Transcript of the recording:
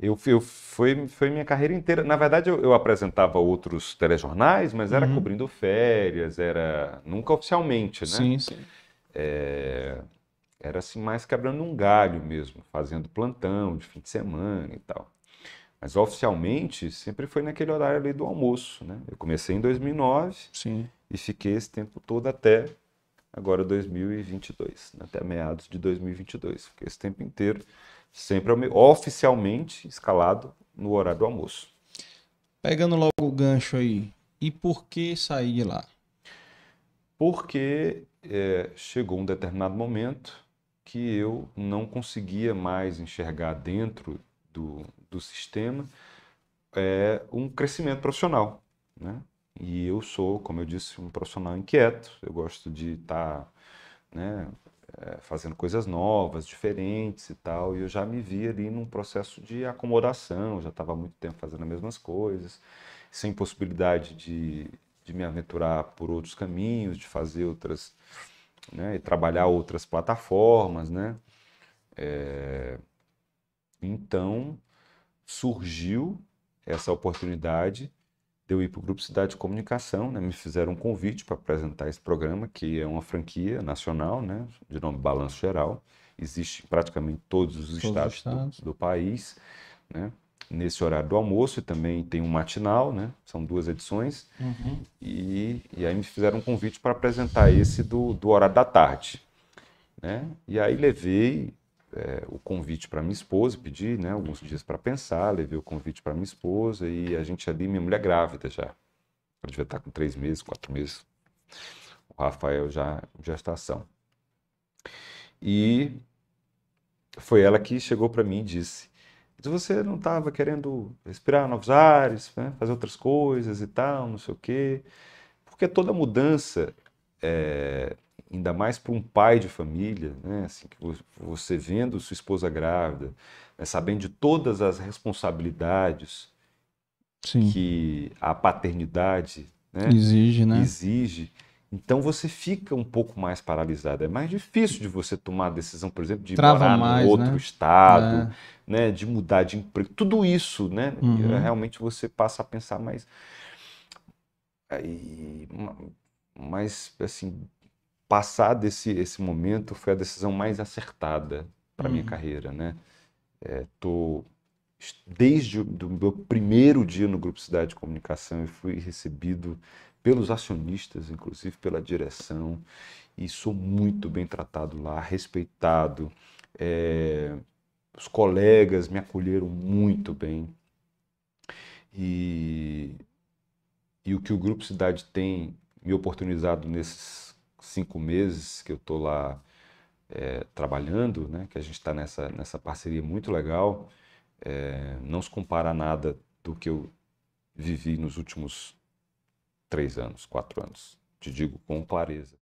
eu, eu foi, foi minha carreira inteira. Na verdade, eu, eu apresentava outros telejornais, mas era uhum. cobrindo férias, era nunca oficialmente, né? Sim, sim. É, era assim mais quebrando um galho mesmo, fazendo plantão de fim de semana e tal. Mas oficialmente sempre foi naquele horário ali do almoço, né? Eu comecei em 2009 Sim. e fiquei esse tempo todo até agora 2022, né? até meados de 2022. Fiquei esse tempo inteiro sempre oficialmente escalado no horário do almoço. Pegando logo o gancho aí, e por que sair de lá? Porque é, chegou um determinado momento que eu não conseguia mais enxergar dentro do, do sistema é, um crescimento profissional. Né? E eu sou, como eu disse, um profissional inquieto, eu gosto de estar tá, né, eh, fazendo coisas novas, diferentes e tal. E eu já me vi ali num processo de acomodação, já estava muito tempo fazendo as mesmas coisas, sem possibilidade de, de me aventurar por outros caminhos, de fazer outras. Né, e trabalhar outras plataformas, né? É... Então surgiu essa oportunidade de eu ir para o Grupo Cidade de Comunicação, né? me fizeram um convite para apresentar esse programa, que é uma franquia nacional, né? de nome Balanço Geral, existe em praticamente todos os todos estados, estados. Do, do, país, né? nesse horário do almoço, e também tem um matinal, né? são duas edições, uhum. e, e aí me fizeram um convite para apresentar esse do, do horário da tarde. Né? E aí levei é, o convite para minha esposa, pedi né, alguns dias para pensar, levei o convite para minha esposa e a gente ali, minha mulher grávida já. Ela devia estar tá com três meses, quatro meses. O Rafael já gestação. E foi ela que chegou para mim e disse: você não estava querendo respirar novos ares, né, fazer outras coisas e tal, não sei o quê? Porque toda mudança é, ainda mais para um pai de família, né? Assim, que você vendo sua esposa grávida, né? sabendo de todas as responsabilidades Sim. que a paternidade né? exige, né? Exige. Então você fica um pouco mais paralisado. É mais difícil de você tomar a decisão, por exemplo, de Trava morar mais, outro né? estado, é. né? de mudar de emprego. Tudo isso, né? Uhum. É, realmente você passa a pensar mais. Aí, mas assim, passar desse esse momento foi a decisão mais acertada para uhum. minha carreira, né? É, tô desde o do meu primeiro dia no grupo Cidade de Comunicação eu fui recebido pelos acionistas, inclusive pela direção, e sou muito bem tratado lá, respeitado. É, os colegas me acolheram muito bem. E, e o que o Grupo Cidade tem me oportunizado nesses cinco meses que eu estou lá é, trabalhando, né, que a gente está nessa, nessa parceria muito legal, é, não se compara nada do que eu vivi nos últimos três anos, quatro anos. Te digo com clareza.